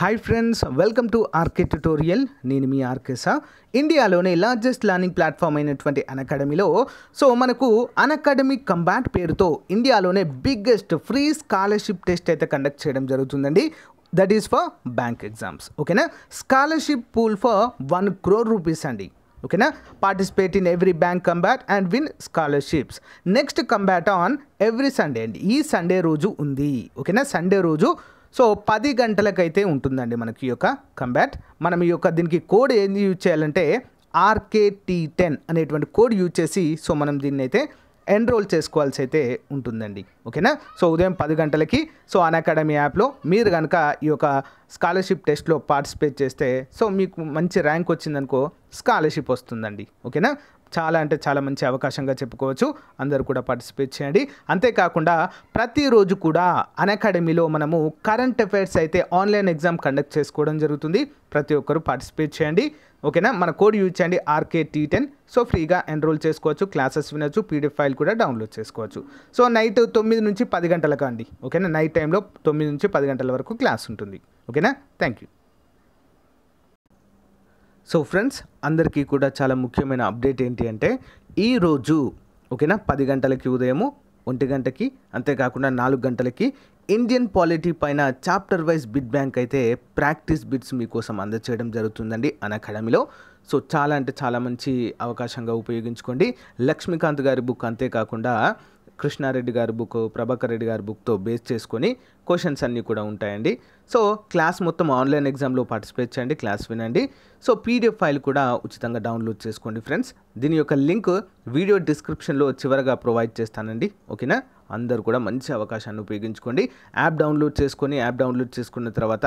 hi friends welcome to RK tutorial నేను మీ ఆర్కేసా ఇండియాలోనే లార్జెస్ట్ లర్నింగ్ ప్లాట్ఫామ్ అయినటువంటి అనకాడమీలో సో మనకు అనకాడమీ కంబాట్ పేరుతో ఇండియాలోనే బిగ్గెస్ట్ ఫ్రీ స్కాలర్షిప్ టెస్ట్ అయితే కండక్ట్ చేయడం జరుగుతుందండి that is for bank exams ఓకేనా scholarship pool for one crore rupees అండి ఓకేనా participate in every bank combat and win scholarships next combat on every Sunday అండి ఈ సండే రోజు ఉంది ఓకేనా సండే రోజు సో పది గంటలకైతే ఉంటుందండి మనకి ఈ యొక్క కంబ్యాట్ మనం ఈ యొక్క దీనికి కోడ్ ఏం యూజ్ చేయాలంటే ఆర్కేటీ టెన్ అనేటువంటి కోడ్ యూజ్ చేసి సో మనం దీన్ని అయితే ఎన్రోల్ చేసుకోవాల్సి అయితే ఉంటుందండి ఓకేనా సో ఉదయం పది గంటలకి సో అన్ అకాడమీ యాప్లో మీరు కనుక ఈ యొక్క స్కాలర్షిప్ టెస్ట్లో పార్టిసిపేట్ చేస్తే సో మీకు మంచి ర్యాంక్ వచ్చిందనుకో స్కాలర్షిప్ వస్తుందండి ఓకేనా చాలా అంటే చాలా మంచి అవకాశంగా చెప్పుకోవచ్చు అందరూ కూడా పార్టిసిపేట్ చేయండి అంతేకాకుండా ప్రతిరోజు కూడా అకాడమీలో మనము కరెంట్ అఫైర్స్ అయితే ఆన్లైన్ ఎగ్జామ్ కండక్ట్ చేసుకోవడం జరుగుతుంది ప్రతి ఒక్కరూ పార్టిసిపేట్ చేయండి ఓకేనా మన కోడ్ యూజ్ చేయండి ఆర్కే టీ టెన్ సో ఫ్రీగా ఎన్రోల్ చేసుకోవచ్చు క్లాసెస్ వినొచ్చు పీడిఎఫ్ ఫైల్ కూడా డౌన్లోడ్ చేసుకోవచ్చు సో నైట్ తొమ్మిది నుంచి పది గంటలకు అండి ఓకేనా నైట్ టైంలో తొమ్మిది నుంచి పది గంటల వరకు క్లాస్ ఉంటుంది ఓకేనా థ్యాంక్ యూ సో ఫ్రెండ్స్ అందరికీ కూడా చాలా ముఖ్యమైన అప్డేట్ ఏంటి అంటే ఈరోజు ఓకేనా పది గంటలకి ఉదయము ఒంటి గంటకి అంతేకాకుండా నాలుగు గంటలకి ఇండియన్ పాలిటీ పైన చాప్టర్ వైజ్ బిడ్ బ్యాంక్ అయితే ప్రాక్టీస్ బిడ్స్ మీకోసం అందచేయడం జరుగుతుందండి అన్ అకాడమీలో సో చాలా అంటే చాలా మంచి అవకాశంగా ఉపయోగించుకోండి లక్ష్మీకాంత్ గారి బుక్ అంతేకాకుండా కృష్ణారెడ్డి గారి బుక్ ప్రభాకర్ రెడ్డి గారి బుక్తో బేస్ చేసుకొని క్వశ్చన్స్ అన్నీ కూడా ఉంటాయండి సో క్లాస్ మొత్తం ఆన్లైన్ ఎగ్జామ్లో పార్టిసిపేట్ చేయండి క్లాస్ వినండి సో పీడిఎఫ్ ఫైల్ కూడా ఉచితంగా డౌన్లోడ్ చేసుకోండి ఫ్రెండ్స్ దీని యొక్క లింక్ వీడియో డిస్క్రిప్షన్లో చివరగా ప్రొవైడ్ చేస్తానండి ఓకేనా అందరు కూడా మంచి అవకాశాన్ని ఉపయోగించుకోండి యాప్ డౌన్లోడ్ చేసుకొని యాప్ డౌన్లోడ్ చేసుకున్న తర్వాత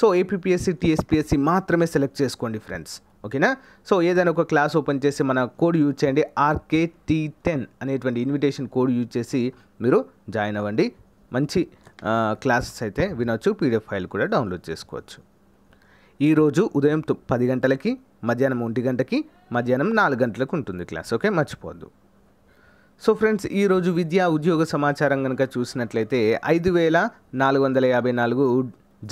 సో ఏపీఎస్సి టీఎస్పీఎస్సి మాత్రమే సెలెక్ట్ చేసుకోండి ఫ్రెండ్స్ ఓకేనా సో ఏదైనా ఒక క్లాస్ ఓపెన్ చేసి మన కోడ్ యూజ్ చేయండి ఆర్కే టీ టెన్ అనేటువంటి ఇన్విటేషన్ కోడ్ యూజ్ చేసి మీరు జాయిన్ అవ్వండి మంచి క్లాసెస్ అయితే వినొచ్చు పీడిఎఫ్ ఫైల్ కూడా డౌన్లోడ్ చేసుకోవచ్చు ఈరోజు ఉదయం పది గంటలకి మధ్యాహ్నం ఒంటి గంటకి మధ్యాహ్నం నాలుగు గంటలకు ఉంటుంది క్లాస్ ఓకే మర్చిపోద్దు సో ఫ్రెండ్స్ ఈరోజు విద్యా ఉద్యోగ సమాచారం కనుక చూసినట్లయితే ఐదు వేల నాలుగు వందల యాభై నాలుగు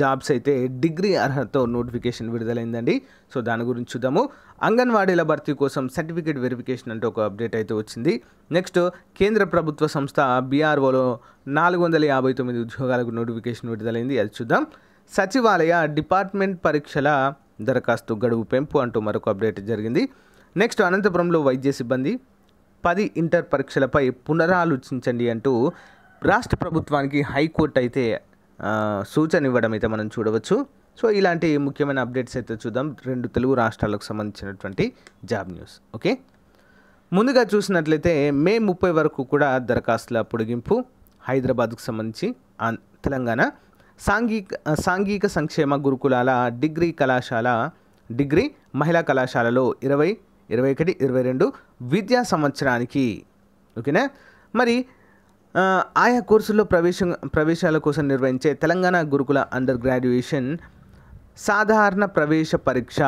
జాబ్స్ అయితే డిగ్రీ అర్హతతో నోటిఫికేషన్ విడుదలైందండి సో దాని గురించి చూద్దాము అంగన్వాడీల భర్తీ కోసం సర్టిఫికేట్ వెరిఫికేషన్ అంటే ఒక అప్డేట్ అయితే వచ్చింది నెక్స్ట్ కేంద్ర ప్రభుత్వ సంస్థ బీఆర్ఓలో నాలుగు వందల యాభై తొమ్మిది ఉద్యోగాలకు నోటిఫికేషన్ విడుదలైంది అది చూద్దాం సచివాలయ డిపార్ట్మెంట్ పరీక్షల దరఖాస్తు గడువు పెంపు అంటూ మరొక అప్డేట్ జరిగింది నెక్స్ట్ అనంతపురంలో వైద్య సిబ్బంది పది ఇంటర్ పరీక్షలపై పునరాలోచించండి అంటూ రాష్ట్ర ప్రభుత్వానికి హైకోర్టు అయితే సూచన ఇవ్వడం అయితే మనం చూడవచ్చు సో ఇలాంటి ముఖ్యమైన అప్డేట్స్ అయితే చూద్దాం రెండు తెలుగు రాష్ట్రాలకు సంబంధించినటువంటి జాబ్ న్యూస్ ఓకే ముందుగా చూసినట్లయితే మే ముప్పై వరకు కూడా దరఖాస్తుల పొడిగింపు హైదరాబాద్కు సంబంధించి తెలంగాణ సాంఘిక సాంఘిక సంక్షేమ గురుకులాల డిగ్రీ కళాశాల డిగ్రీ మహిళా కళాశాలలో ఇరవై ఇరవై ఒకటి ఇరవై రెండు విద్యా సంవత్సరానికి ఓకేనా మరి ఆయా కోర్సుల్లో ప్రవేశం ప్రవేశాల కోసం నిర్వహించే తెలంగాణ గురుకుల అండర్ గ్రాడ్యుయేషన్ సాధారణ ప్రవేశ పరీక్ష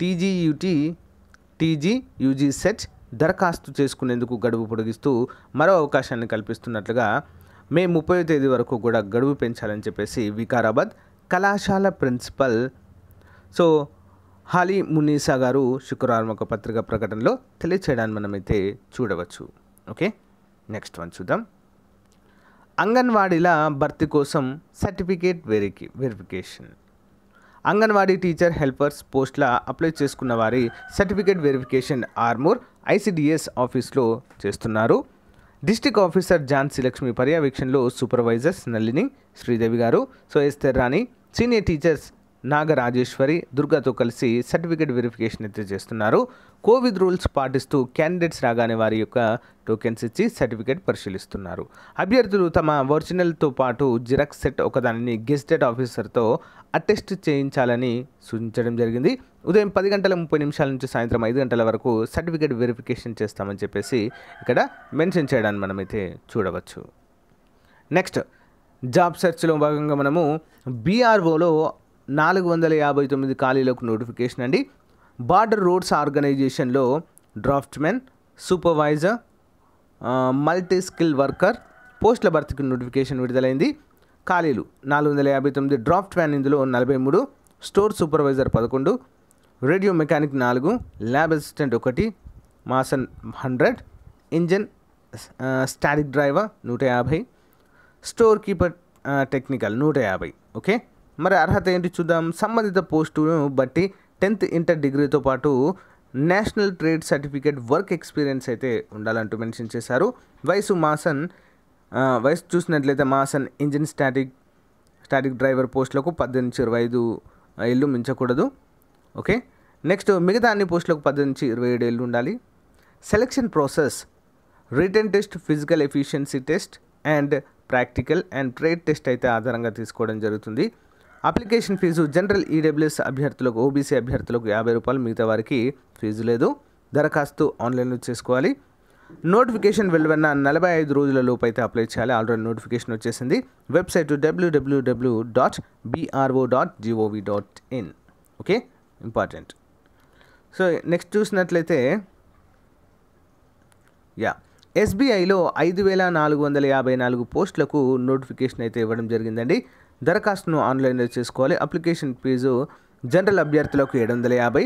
టీజీయుటి టీజీ యూజీ సెట్ దరఖాస్తు చేసుకునేందుకు గడువు పొడిగిస్తూ మరో అవకాశాన్ని కల్పిస్తున్నట్లుగా మే ముప్పై తేదీ వరకు కూడా గడువు పెంచాలని చెప్పేసి వికారాబాద్ కళాశాల ప్రిన్సిపల్ సో హాలీ మునీసా గారు శుక్రవారం ఒక పత్రికా ప్రకటనలో తెలియచేయడాన్ని మనమైతే చూడవచ్చు ఓకే నెక్స్ట్ వన్ చూద్దాం అంగన్వాడీల భర్తీ కోసం సర్టిఫికేట్ వెరికి వెరిఫికేషన్ అంగన్వాడీ టీచర్ హెల్పర్స్ పోస్టుల అప్లై చేసుకున్న వారి సర్టిఫికేట్ వెరిఫికేషన్ ఆర్మూర్ ఐసిడిఎస్ ఆఫీస్లో చేస్తున్నారు డిస్టిక్ ఆఫీసర్ ఝాన్సీ లక్ష్మి పర్యవేక్షణలో supervisors Nalini Sridevi garu so S తెర్రాని సీనియర్ టీచర్స్ నాగరాజేశ్వరి దుర్గాతో కలిసి సర్టిఫికేట్ వెరిఫికేషన్ అయితే చేస్తున్నారు కోవిడ్ రూల్స్ పాటిస్తూ క్యాండిడేట్స్ రాగానే వారి యొక్క టోకెన్స్ ఇచ్చి సర్టిఫికేట్ పరిశీలిస్తున్నారు అభ్యర్థులు తమ ఒరిజినల్తో పాటు జిరాక్స్ సెట్ ఒకదానిని గెజిటెడ్ ఆఫీసర్తో అటెస్ట్ చేయించాలని సూచించడం జరిగింది ఉదయం పది గంటల ముప్పై నిమిషాల నుంచి సాయంత్రం ఐదు గంటల వరకు సర్టిఫికేట్ వెరిఫికేషన్ చేస్తామని చెప్పేసి ఇక్కడ మెన్షన్ చేయడాన్ని మనమైతే చూడవచ్చు నెక్స్ట్ జాబ్ సెర్చ్లో భాగంగా మనము బీఆర్ఓలో నాలుగు వందల యాభై తొమ్మిది ఖాళీలకు నోటిఫికేషన్ అండి బార్డర్ రోడ్స్ ఆర్గనైజేషన్లో draftsmen supervisor multi skill worker పోస్టుల భర్తీకి నోటిఫికేషన్ విడుదలైంది ఖాళీలు నాలుగు వందల యాభై తొమ్మిది డ్రాఫ్ట్ మ్యాన్ ఇందులో నలభై మూడు స్టోర్ సూపర్వైజర్ పదకొండు రేడియో మెకానిక్ నాలుగు ల్యాబ్ అసిస్టెంట్ ఒకటి mason hundred engine static driver నూట యాభై స్టోర్ కీపర్ టెక్నికల్ నూట యాభై ఓకే మరి అర్హత ఏంటి చూద్దాం సంబంధిత పోస్టును బట్టి టెన్త్ ఇంటర్ డిగ్రీతో పాటు national trade certificate work experience అయితే ఉండాలంటూ మెన్షన్ చేశారు వయసు మాసన్ వయసు చూసినట్లయితే mason engine static static driver పోస్టులకు పద్దెనిమిది నుంచి ఇరవై ఐదు ఏళ్ళు మించకూడదు ఓకే నెక్స్ట్ మిగతా అన్ని పోస్టులకు పద్దెనిమిది నుంచి ఇరవై ఏడు ఏళ్ళు ఉండాలి selection process written test physical efficiency test and practical and trade test అయితే ఆధారంగా తీసుకోవడం జరుగుతుంది అప్లికేషన్ ఫీజు జనరల్ ఈడబ్ల్యూఎస్ అభ్యర్థులకు ఓబీసీ అభ్యర్థులకు యాభై రూపాయలు మిగతా వారికి ఫీజు లేదు దరఖాస్తు ఆన్లైన్లో చేసుకోవాలి నోటిఫికేషన్ వెలువన్న నలభై ఐదు రోజుల లోపు అయితే అప్లై చేయాలి ఆల్రెడీ నోటిఫికేషన్ వచ్చేసింది వెబ్సైట్ డబ్ల్యూడబ్ల్యూడబ్ల్యూ dot BRO dot GOV dot in okay important so next చూసినట్లయితే యా ఎస్బీఐలో ఐదు వేల నాలుగు వందల యాభై నాలుగు పోస్టులకు నోటిఫికేషన్ అయితే ఇవ్వడం జరిగిందండి దరఖాస్తును ఆన్లైన్లో చేసుకోవాలి అప్లికేషన్ ఫీజు జనరల్ అభ్యర్థులకు ఏడు వందల యాభై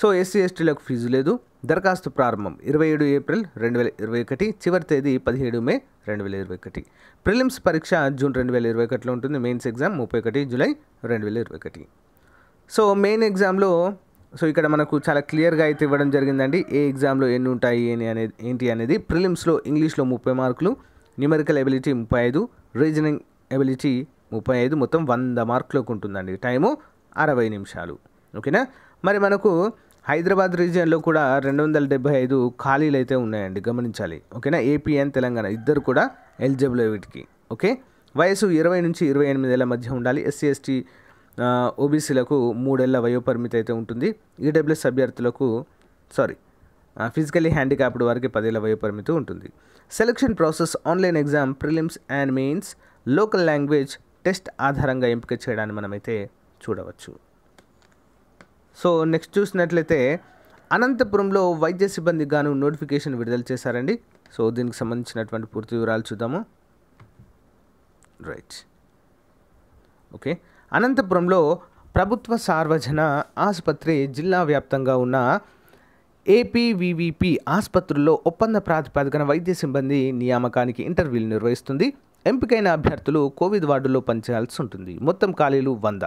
సో ఎస్సీ ఎస్టీలకు ఫీజు లేదు దరఖాస్తు ప్రారంభం ఇరవై ఏడు ఏప్రిల్ రెండు వేల ఇరవై ఒకటి చివరి తేదీ పదిహేడు మే రెండు వేల ఇరవై ఒకటి ప్రిలిమ్స్ పరీక్ష జూన్ రెండు వేల ఇరవై ఒకటిలో ఉంటుంది మెయిన్స్ ఎగ్జామ్ ముప్పై ఒకటి జూలై రెండు వేల ఇరవై ఒకటి సో మెయిన్ ఎగ్జామ్లో సో ఇక్కడ మనకు చాలా క్లియర్గా అయితే ఇవ్వడం జరిగిందండి ఏ ఎగ్జామ్లో ఎన్ని ఉంటాయి అని అనేది ఏంటి అనేది ప్రిలిమ్స్లో ఇంగ్లీష్లో ముప్పై మార్కులు న్యూమరికల్ ఎబిలిటీ ముప్పై ఐదు రీజనింగ్ ఎబిలిటీ ముప్పై ఐదు మొత్తం వంద మార్కులకు ఉంటుందండి టైము అరవై నిమిషాలు ఓకేనా మరి మనకు హైదరాబాద్ రీజియన్లో కూడా రెండు వందల డెబ్బై ఐదు ఖాళీలు అయితే ఉన్నాయండి గమనించాలి ఓకేనా ఏపీ అండ్ తెలంగాణ ఇద్దరు కూడా ఎలిజిబుల్ వీటికి ఓకే వయసు ఇరవై నుంచి ఇరవై ఎనిమిదేళ్ల మధ్య ఉండాలి ఎస్సీ ఎస్టీ ఓబీసీలకు మూడేళ్ల వయోపరిమితి అయితే ఉంటుంది ఈడబ్ల్యూఎస్ అభ్యర్థులకు సారీ ఫిజికలీ హ్యాండిక్యాప్డ్ వారికి పదేళ్ల వయోపరిమితి ఉంటుంది selection process online exam prelims and mains local language test ఆధారంగా ఎంపిక చేయడాన్ని మనమైతే చూడవచ్చు సో నెక్స్ట్ చూసినట్లయితే అనంతపురంలో వైద్య సిబ్బంది గాను నోటిఫికేషన్ విడుదల చేశారండి సో దీనికి సంబంధించినటువంటి పూర్తి వివరాలు చూద్దాము రైట్ ఓకే అనంతపురంలో ప్రభుత్వ సార్వజన ఆసుపత్రి జిల్లా వ్యాప్తంగా ఉన్న ఏపీవీవీపీ ఆసుపత్రుల్లో ఒప్పంద ప్రాతిపదికన వైద్య సిబ్బంది నియామకానికి ఇంటర్వ్యూలు నిర్వహిస్తుంది ఎంపికైన అభ్యర్థులు కోవిడ్ వార్డుల్లో పనిచేయాల్సి ఉంటుంది మొత్తం ఖాళీలు వంద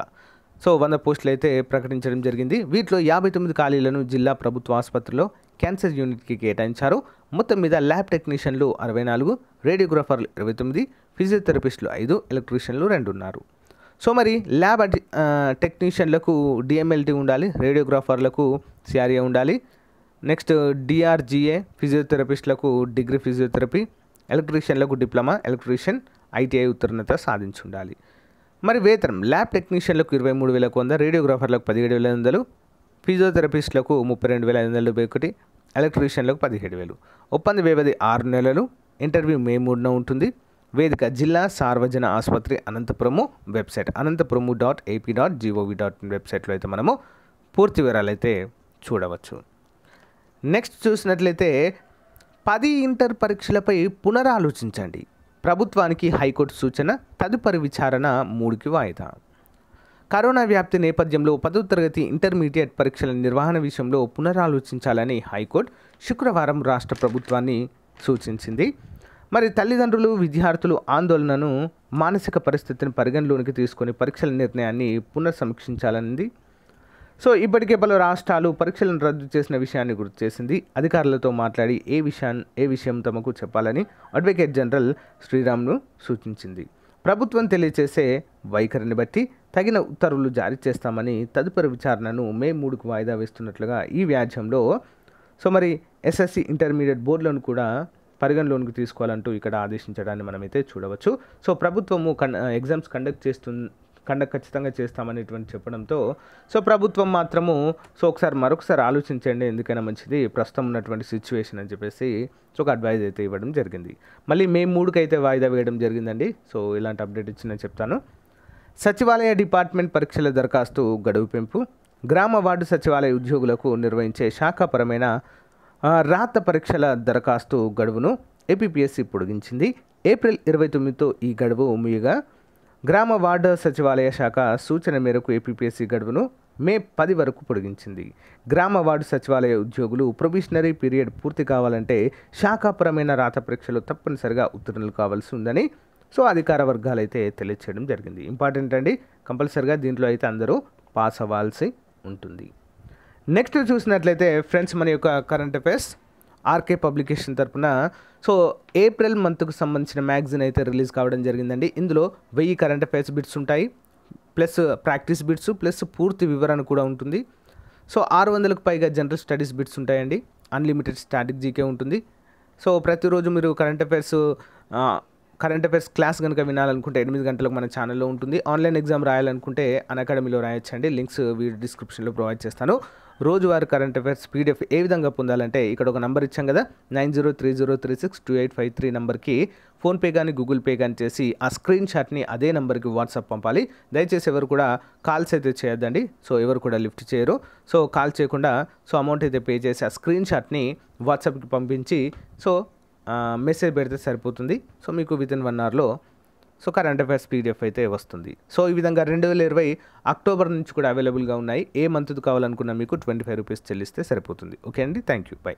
సో వంద పోస్టులు అయితే ప్రకటించడం జరిగింది వీటిలో యాభై తొమ్మిది ఖాళీలను జిల్లా ప్రభుత్వ ఆసుపత్రిలో క్యాన్సర్ యూనిట్కి కేటాయించారు మొత్తం మీద ల్యాబ్ టెక్నీషియన్లు అరవై నాలుగు రేడియోగ్రాఫర్లు ఇరవై తొమ్మిది ఫిజియోథెరపిస్టులు ఐదు ఎలక్ట్రీషియన్లు రెండు ఉన్నారు సో మరి ల్యాబ్ టెక్నీషియన్లకు డిఎంఎల్టీ ఉండాలి రేడియోగ్రాఫర్లకు సిఆర్ఏ ఉండాలి నెక్స్ట్ డిఆర్జిఏ ఫిజియోథెరపిస్టులకు డిగ్రీ ఫిజియోథెరపీ ఎలక్ట్రీషియన్లకు డిప్లొమా ఎలక్ట్రీషియన్ ఐటీఐ ఉత్తీర్ణత ఉండాలి మరి వేతనం ల్యాబ్ టెక్నీషియన్లకు ఇరవై మూడు వేల వంద రేడియోగ్రాఫర్లకు పదిహేడు వేల వందలు ఫిజియోథెరపిస్టులకు ముప్పై రెండు వేల ఐదు వందల డెబ్బై ఒకటి ఎలక్ట్రీషియన్లకు పదిహేడు వేలు ఒప్పంద వ్యవధి ఆరు నెలలు ఇంటర్వ్యూ మే మూడున ఉంటుంది వేదిక జిల్లా సార్వజన ఆసుపత్రి Anantapur website Anantapur dot AP dot GOV dot వెబ్సైట్లో అయితే మనము పూర్తి వివరాలు అయితే చూడవచ్చు నెక్స్ట్ చూసినట్లయితే పది ఇంటర్ పరీక్షలపై పునరాలోచించండి ప్రభుత్వానికి హైకోర్టు సూచన తదుపరి విచారణ మూడుకి వాయిదా కరోనా వ్యాప్తి నేపథ్యంలో పదో తరగతి ఇంటర్మీడియట్ పరీక్షల నిర్వహణ విషయంలో పునరాలోచించాలని హైకోర్టు శుక్రవారం రాష్ట్ర ప్రభుత్వాన్ని సూచించింది మరి తల్లిదండ్రులు విద్యార్థులు ఆందోళనను మానసిక పరిస్థితిని పరిగణలోనికి తీసుకొని పరీక్షల నిర్ణయాన్ని పునఃసమీక్షించాలన్నది సో ఇప్పటికే పలు రాష్ట్రాలు పరీక్షలను రద్దు చేసిన విషయాన్ని గుర్తు చేసింది అధికారులతో మాట్లాడి ఏ విషయాన్ని ఏ విషయం తమకు చెప్పాలని అడ్వకేట్ జనరల్ శ్రీరామ్ను సూచించింది ప్రభుత్వం తెలియచేసే వైఖరిని బట్టి తగిన ఉత్తర్వులు జారీ చేస్తామని తదుపరి విచారణను మే మూడుకు వాయిదా వేస్తున్నట్లుగా ఈ వ్యాజ్యంలో సో మరి ఎస్ఎస్సి ఇంటర్మీడియట్ బోర్డులను కూడా పరిగణలోనికి తీసుకోవాలంటూ ఇక్కడ ఆదేశించడాన్ని మనమైతే చూడవచ్చు సో ప్రభుత్వము కన్ ఎగ్జామ్స్ కండక్ట్ చేస్తు ఖండ ఖచ్చితంగా చేస్తామనేటువంటి చెప్పడంతో సో ప్రభుత్వం మాత్రము సో ఒకసారి మరొకసారి ఆలోచించండి ఎందుకైనా మంచిది ప్రస్తుతం ఉన్నటువంటి సిచ్యువేషన్ అని చెప్పేసి సో ఒక అడ్వైజ్ అయితే ఇవ్వడం జరిగింది మళ్ళీ మే మూడుకి అయితే వాయిదా వేయడం జరిగిందండి సో ఇలాంటి అప్డేట్ ఇచ్చిందని చెప్తాను సచివాలయ డిపార్ట్మెంట్ పరీక్షల దరఖాస్తు గడువు పెంపు గ్రామ వార్డు సచివాలయ ఉద్యోగులకు నిర్వహించే శాఖాపరమైన రాత పరీక్షల దరఖాస్తు గడువును ఏపీపీఎస్సీ పొడిగించింది ఏప్రిల్ ఇరవై తొమ్మిదితో ఈ గడువు ముగియగా గ్రామ వార్డు సచివాలయ శాఖ సూచన మేరకు ఏపీపీఎస్సీ గడువును మే పది వరకు పొడిగించింది గ్రామ వార్డు సచివాలయ ఉద్యోగులు ప్రొబిషనరీ పీరియడ్ పూర్తి కావాలంటే శాఖాపరమైన రాత పరీక్షలు తప్పనిసరిగా ఉత్తీర్ణులు కావాల్సి ఉందని సో అధికార వర్గాలు అయితే తెలియచేయడం జరిగింది ఇంపార్టెంట్ అండి కంపల్సరిగా దీంట్లో అయితే అందరూ పాస్ అవ్వాల్సి ఉంటుంది నెక్స్ట్ చూసినట్లయితే ఫ్రెండ్స్ మన యొక్క కరెంట్ అఫేర్స్ ఆర్కే పబ్లికేషన్ తరపున సో ఏప్రిల్ మంత్కు సంబంధించిన మ్యాగజైన్ అయితే రిలీజ్ కావడం జరిగిందండి ఇందులో వెయ్యి కరెంట్ అఫైర్స్ బిట్స్ ఉంటాయి ప్లస్ ప్రాక్టీస్ బిట్స్ ప్లస్ పూర్తి వివరణ కూడా ఉంటుంది సో ఆరు వందలకు పైగా జనరల్ స్టడీస్ బిట్స్ ఉంటాయండి అన్లిమిటెడ్ స్టాటిక్ జీకే ఉంటుంది సో ప్రతిరోజు మీరు current affairs current affairs class కనుక వినాలనుకుంటే ఎనిమిది గంటలకు మన ఛానల్లో ఉంటుంది ఆన్లైన్ ఎగ్జామ్ రాయాలనుకుంటే అన్ అకాడమీలో రాయొచ్చండి లింక్స్ వీడియో డిస్క్రిప్షన్లో ప్రొవైడ్ చేస్తాను రోజువారీ కరెంట్ అఫైర్స్ పీడిఎఫ్ ఏ విధంగా పొందాలంటే ఇక్కడ ఒక నంబర్ ఇచ్చాం కదా nine zero three zero three six two eight five three నెంబర్కి ఫోన్పే కానీ గూగుల్ పే కానీ చేసి ఆ స్క్రీన్ షాట్ని అదే నెంబర్కి వాట్సాప్ పంపాలి దయచేసి ఎవరు కూడా కాల్స్ అయితే చేయొద్దండి సో ఎవరు కూడా లిఫ్ట్ చేయరు సో కాల్ చేయకుండా సో అమౌంట్ అయితే పే చేసి ఆ స్క్రీన్ షాట్ని వాట్సాప్కి పంపించి సో మెసేజ్ పెడితే సరిపోతుంది సో మీకు విత్ ఇన్ వన్ అవర్లో సో కరెంట్ అఫైర్స్ పీడిఎఫ్ అయితే వస్తుంది సో ఈ విధంగా రెండు వేల ఇరవై అక్టోబర్ నుంచి కూడా అవైలబుల్గా ఉన్నాయి ఏ మంత్ది కావాలనుకున్నా మీకు ట్వంటీ ఫైవ్ రూపీస్ చెల్లిస్తే సరిపోతుంది ఓకే అండి థ్యాంక్ యూ బై